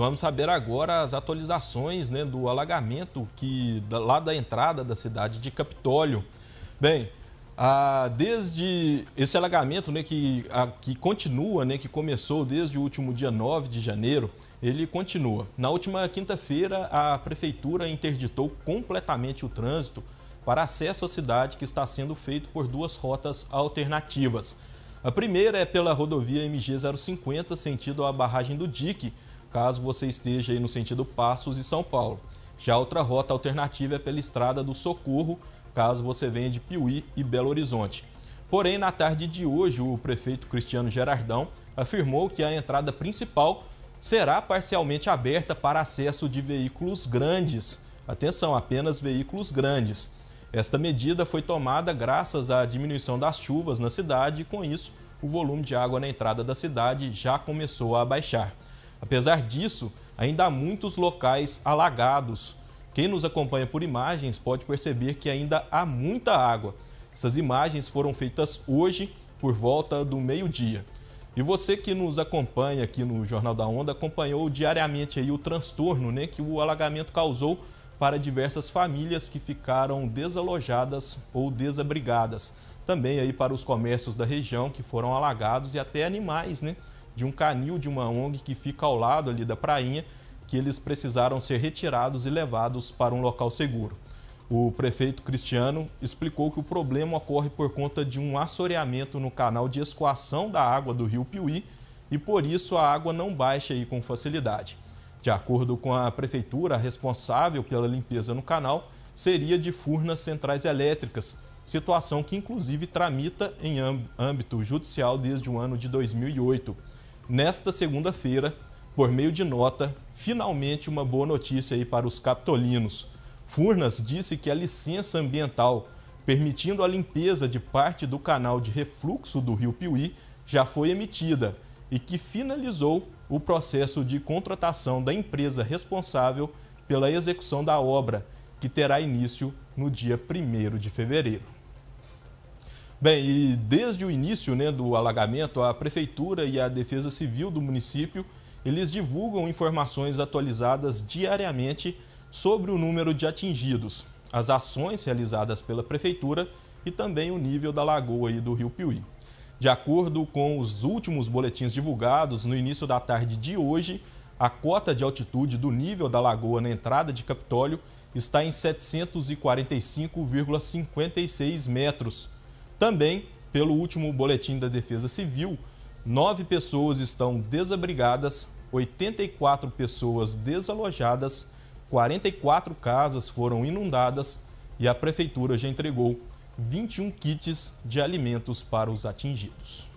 Vamos saber agora as atualizações né, do alagamento que lá da entrada da cidade de Capitólio. Bem, ah, desde esse alagamento né, que, a, que continua, né, que começou desde o último dia 9 de janeiro, ele continua. Na última quinta-feira, a prefeitura interditou completamente o trânsito para acesso à cidade, que está sendo feito por duas rotas alternativas. A primeira é pela rodovia MG 050, sentido à barragem do Dique caso você esteja no sentido Passos e São Paulo. Já outra rota alternativa é pela Estrada do Socorro, caso você venha de Piuí e Belo Horizonte. Porém, na tarde de hoje, o prefeito Cristiano Gerardão afirmou que a entrada principal será parcialmente aberta para acesso de veículos grandes. Atenção, apenas veículos grandes. Esta medida foi tomada graças à diminuição das chuvas na cidade e, com isso, o volume de água na entrada da cidade já começou a baixar. Apesar disso, ainda há muitos locais alagados. Quem nos acompanha por imagens pode perceber que ainda há muita água. Essas imagens foram feitas hoje por volta do meio-dia. E você que nos acompanha aqui no Jornal da Onda acompanhou diariamente aí o transtorno né, que o alagamento causou para diversas famílias que ficaram desalojadas ou desabrigadas. Também aí para os comércios da região que foram alagados e até animais, né? de um canil de uma ONG que fica ao lado ali da prainha, que eles precisaram ser retirados e levados para um local seguro. O prefeito Cristiano explicou que o problema ocorre por conta de um assoreamento no canal de escoação da água do rio Piuí e por isso a água não baixa aí com facilidade. De acordo com a prefeitura, a responsável pela limpeza no canal seria de Furnas Centrais Elétricas, situação que inclusive tramita em âmbito judicial desde o ano de 2008 nesta segunda-feira, por meio de nota, finalmente uma boa notícia aí para os capitolinos. Furnas disse que a licença ambiental, permitindo a limpeza de parte do canal de refluxo do rio Piuí, já foi emitida e que finalizou o processo de contratação da empresa responsável pela execução da obra, que terá início no dia 1 de fevereiro. Bem, e desde o início né, do alagamento, a Prefeitura e a Defesa Civil do município, eles divulgam informações atualizadas diariamente sobre o número de atingidos, as ações realizadas pela Prefeitura e também o nível da lagoa e do Rio Piuí. De acordo com os últimos boletins divulgados, no início da tarde de hoje, a cota de altitude do nível da lagoa na entrada de Capitólio está em 745,56 metros, também, pelo último boletim da Defesa Civil, nove pessoas estão desabrigadas, 84 pessoas desalojadas, 44 casas foram inundadas e a Prefeitura já entregou 21 kits de alimentos para os atingidos.